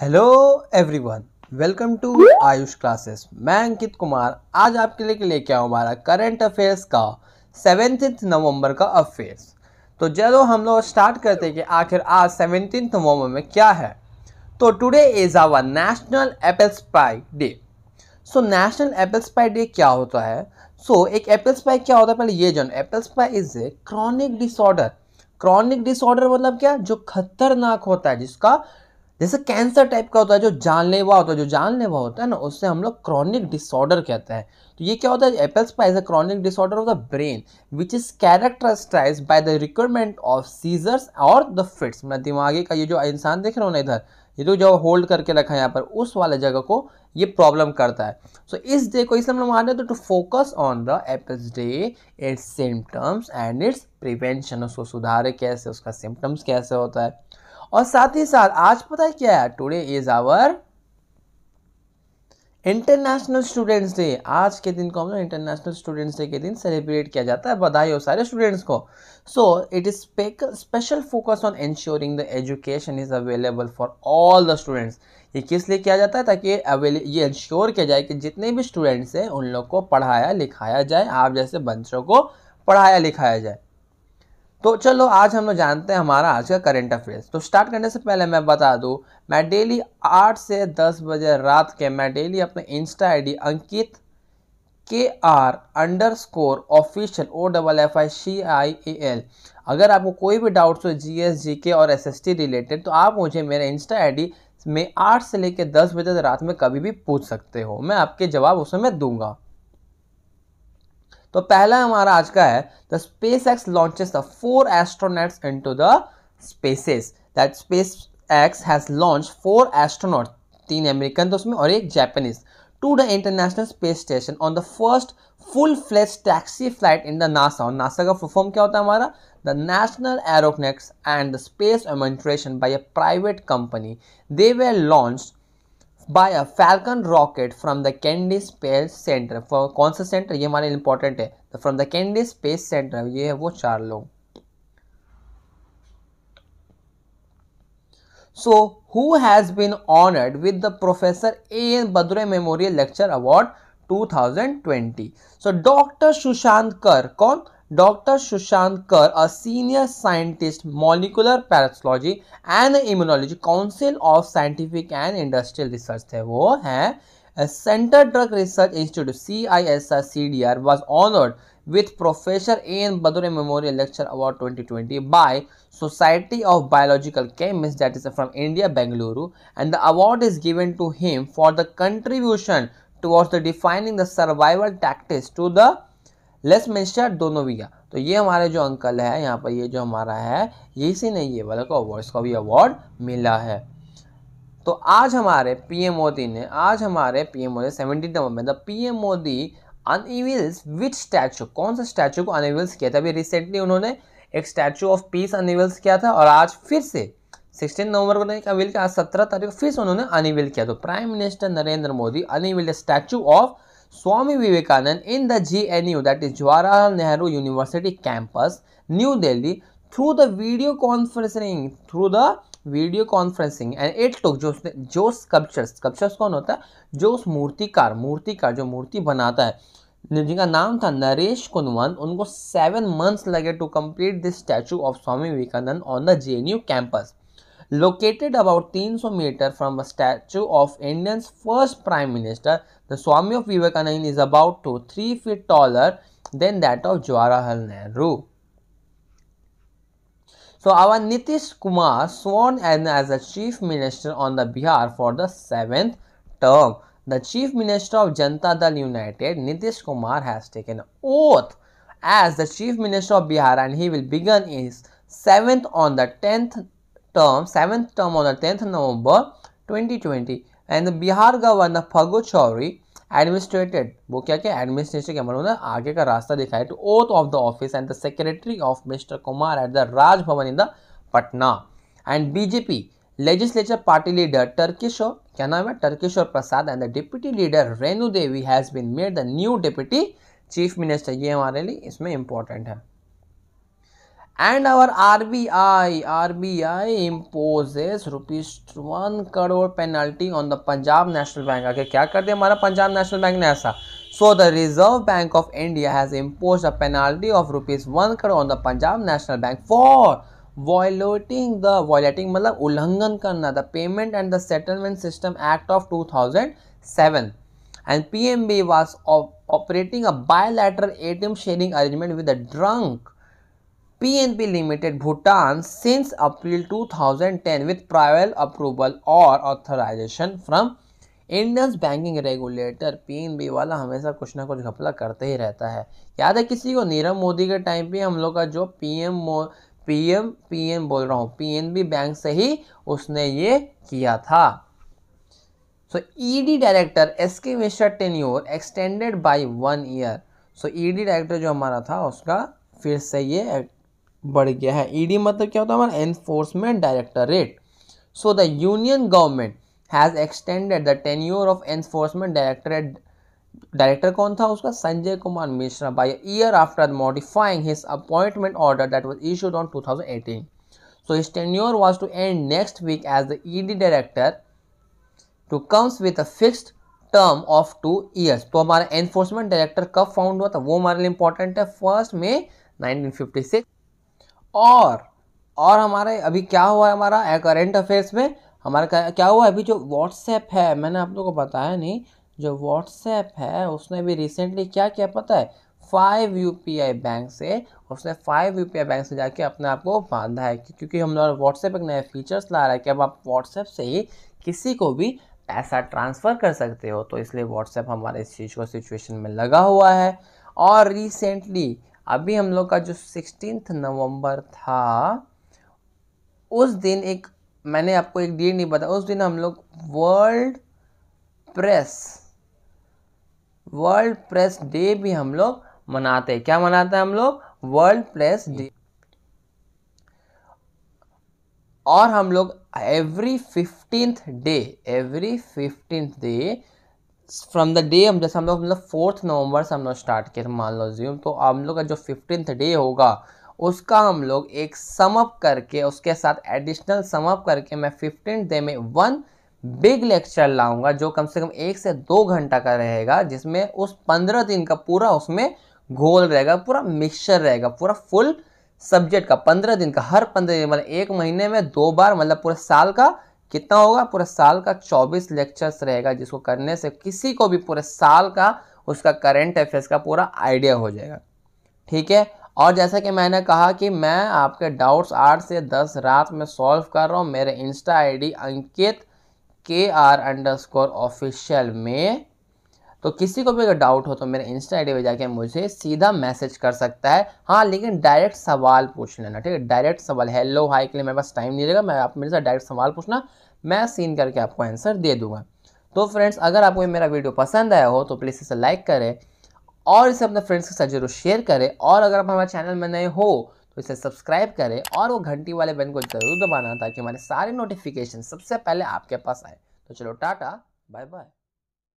Hello everyone welcome to Ayush classes मैं अंकित कुमार आज आपके लिए लेके आऊँ हमारा करंट अफेयर्स का सेवनटीन नवंबर का अफेयर्स तो चलो हम लोग स्टार्ट करते हैं कि आखिर आज सेवनटीन नवंबर में क्या है तो today is our national epilepsy day so national epilepsy day क्या होता है सो so, एक एप्पल स्पाई क्या होता है पहले ये जान epilepsy is a chronic disorder chronic disorder मतलब क्या जो खतरनाक होता है जिसका जैसे कैंसर टाइप का होता है जो जानलेवा होता है जो जानलेवा होता है ना उससे हम लोग क्रॉनिक डिसऑर्डर कहते हैं तो ये क्या होता है epilepsy a chronic disorder of the brain which is characterize by the requirement of seizures और द फिट्स मैं दिमागी का ये जो इंसान देख रहा हूँ ना इधर ये तो जो होल्ड करके रखा है यहाँ पर उस वाले जगह को ये प्रॉब्लम करता है सो so, इस डे को इसलिए हम लोग मानते हैं तो to focus on the epilepsy day its symptoms and its prevention उसको सुधारे कैसे उसका सिम्टम्स कैसे होता है और साथ ही साथ आज पता है क्या है today is our international students day आज के दिन को हम लोग इंटरनेशनल स्टूडेंट्स डे के दिन सेलिब्रेट किया जाता है बधाई हो सारे स्टूडेंट्स को so it is special focus on ensuring the education is available for all the students ये किस लिए किया जाता है ताकि अवेले ये इंश्योर किया जाए कि जितने भी स्टूडेंट्स हैं उन लोग को पढ़ाया लिखाया जाए आप जैसे बच्चों को पढ़ाया लिखाया जाए तो चलो आज हम लोग जानते हैं हमारा आज का करेंट अफेयर्स तो स्टार्ट करने से पहले मैं बता दूँ मैं डेली आठ से दस बजे रात के मैं डेली अपने Insta ID Ankit K R underscore official O double F I C I A L अगर आपको कोई भी डाउट्स हो जी एस जी के और एस एस टी रिलेटेड तो आप मुझे मेरे इंस्टा आई डी में आठ से लेकर दस बजे रात में कभी भी पूछ सकते हो मैं आपके जवाब उस समय दूंगा तो पहला हमारा आज का है the SpaceX launches the four astronauts into the spaces that SpaceX has launch four astronaut तीन अमेरिकन तो उसमें और एक Japanese to the international space station on the first full fledge taxi flight in the NASA और NASA का full क्या होता है हमारा the national aeronautics and the space administration by a private company they way launch by a Falcon rocket from the Kennedy space center कौन सा center ये हमारे इंपॉर्टेंट है तो from the Kennedy space center ये है वो चार लोग so who has been honoured with the professor A N Badre memorial lecture award 2020 so doctor Sushant कर कौन Dr. Shushant Kar, a senior scientist, molecular parasitology and immunology, Council of Scientific and Industrial Research थे वो a Center Drug Research Institute CISR CDR was honored with Professor A.N. Badure Memorial Lecture Award 2020 by Society of Biological Chemists that is from India, Bengaluru and the award is given to him for the contribution towards the defining the survival tactics to the less minister दोनोविया तो ये हमारे जो uncle है यहाँ पर ये जो हमारा है ये इसी ने ये वाले को अवार्ड इसको भी अवार्ड मिला है तो आज हमारे पीएम मोदी ने आज हमारे पीएम मोदी सेवेंटी नवंबर मतलब PM Modi unveils which statue कौन सा स्टैचू को अनइविल्स किया था अभी रिसेंटली उन्होंने एक स्टैचू ऑफ पीस अनइविल्स किया था और आज फिर से सिक्सटीन नवंबर को नहीं अविल किया आज सत्रह तारीख को फिर से उन्होंने अनइविल किया तो prime minister Narendra Modi unveil statue of Swami Vivekananda in the J N U that is Jawaharlal Nehru university campus New Delhi through the video conferencing through the video conferencing and it took जो उसने जो स्कल्पचर्स स्कल्पचर्स कौन होता है जो उस मूर्तिकार मूर्तिकार जो मूर्ति बनाता है जिनका नाम था नरेश कुनवन उनको सेवन मंथ्स लगे to complete this statue of Swami Vivekananda on the J N U campus Located about 300 meter from a statue of India's first Prime Minister, the Swami of Vivekananda is about to 3 feet taller than that of Jawaharlal Nehru. So our Nitish Kumar sworn in as the Chief Minister on the Bihar for the seventh term. The Chief Minister of Janata Dal United, Nitish Kumar, has taken oath as the Chief Minister of Bihar and he will begin his seventh on the 10th term, seventh term on the 10th November 2020 and the Bihar governor Phagu administrated वो क्या क्या administration के मतलब आगे का रास्ता दिखाया to oath of the office and the secretary of mister Kumar at the Rajbhavan in the Patna and BJP legislature party leader Tarkishore क्या नाम है Tarkishore Prasad and the deputy leader Renu Devi has been made the new deputy chief minister ये हमारे लिए इसमें important है and our RBI RBI imposes rupees one crore penalty on the Punjab National Bank. Okay, क्या कर दिया हमारा Punjab National Bank ने ऐसा So the Reserve Bank of India has imposed a penalty of rupees one crore on the Punjab National Bank for violating the violating मतलब उल्लंघन करना the Payment and the Settlement System Act of 2007 and PMB was op operating a bilateral ATM sharing arrangement with the drunk PNB Limited Bhutan since April 2010 with prior approval or authorization from Indians banking regulator PNB वाला हमेशा कुछ ना कुछ घपला करते ही रहता है याद है किसी को नीरव मोदी के टाइम पे हम लोग का जो पीएम पीएम पीएम बोल रहा हूँ पीएनबी बैंक से ही उसने ये किया था so E D director S K Mishra tenure extended by one year so E D director जो हमारा था उसका फिर से ये बढ़ गया है ईडी e मतलब क्या होता है हमारा enforcement directorate so the union government has extended the tenure of enforcement directorate director कौन था उसका Sanjay Kumar Mishra by year after modifying his appointment order that was issued on 2018 so his tenure was to end next week as the ed director to comes with a fixed term of two years तो हमारा enforcement director कब found हुआ था वो हमारे लिए important है first May nineteen fifty six और और हमारे अभी क्या हुआ है हमारा करेंट अफेयर्स में हमारा क्या हुआ अभी जो व्हाट्सएप है मैंने आप लोगों को बताया नहीं जो व्हाट्सएप है उसने भी रिसेंटली क्या किया पता है फाइव यू बैंक से उसने फाइव यू बैंक से जाके अपने आप को बांधा है क्योंकि हम लोग व्हाट्सएप एक नया फीचर्स ला रहा है कि अब आप व्हाट्सएप से ही किसी को भी पैसा ट्रांसफ़र कर सकते हो तो इसलिए व्हाट्सएप हमारे इस चीज़ को सिचुएशन में लगा हुआ है और रिसेंटली अभी हम लोग का जो सिक्सटीन नवंबर था उस दिन एक मैंने आपको एक डेट नहीं बताया उस दिन हम लोग world press world press day भी हम लोग मनाते हैं क्या मनाते हैं हम लोग वर्ल्ड प्रेस डे और हम लोग every fifteenth day every fifteenth day from the day हम जैसे हम लोग मतलब फोर्थ नवंबर से हम लोग स्टार्ट किए मान लो ज्यूम तो हम लोग का जो फिफ्टींथ डे होगा उसका हम लोग एक समअप करके उसके साथ एडिशनल समअप करके मैं फिफ्टीन डे में वन बिग लेक्चर लाऊंगा जो कम से कम एक से दो घंटा का रहेगा जिसमें उस पंद्रह दिन का पूरा उसमें घोल रहेगा पूरा मिक्सचर रहेगा पूरा फुल सब्जेक्ट का पंद्रह दिन का हर पंद्रह दिन मतलब एक महीने में दो बार मतलब पूरे साल का कितना होगा पूरे साल का 24 लेक्चर्स रहेगा जिसको करने से किसी को भी पूरे साल का उसका करेंट अफेयर्स का पूरा आइडिया हो जाएगा ठीक है और जैसा कि मैंने कहा कि मैं आपके डाउट्स आठ से दस रात में सॉल्व कर रहा हूँ मेरे Insta ID Ankit K R underscore official में तो किसी को भी अगर डाउट हो तो मेरे इंस्टा आई डी जाके मुझे सीधा मैसेज कर सकता है हाँ लेकिन डायरेक्ट सवाल पूछ लेना ठीक है डायरेक्ट सवाल हेलो हाई के लिए मेरे पास टाइम नहीं रहेगा मैं आप मेरे साथ डायरेक्ट सवाल पूछना मैं सीन करके आपको आंसर दे दूंगा तो फ्रेंड्स अगर आपको ये मेरा वीडियो पसंद आया हो तो प्लीज़ इसे लाइक करें और इसे अपने फ्रेंड्स के साथ जरूर शेयर करें और अगर आप हमारे चैनल में नए हो तो इसे सब्सक्राइब करें और वो घंटी वाले बैन को ज़रूर दबाना ताकि हमारे सारे नोटिफिकेशन सबसे पहले आपके पास आए तो चलो टाटा बाय बाय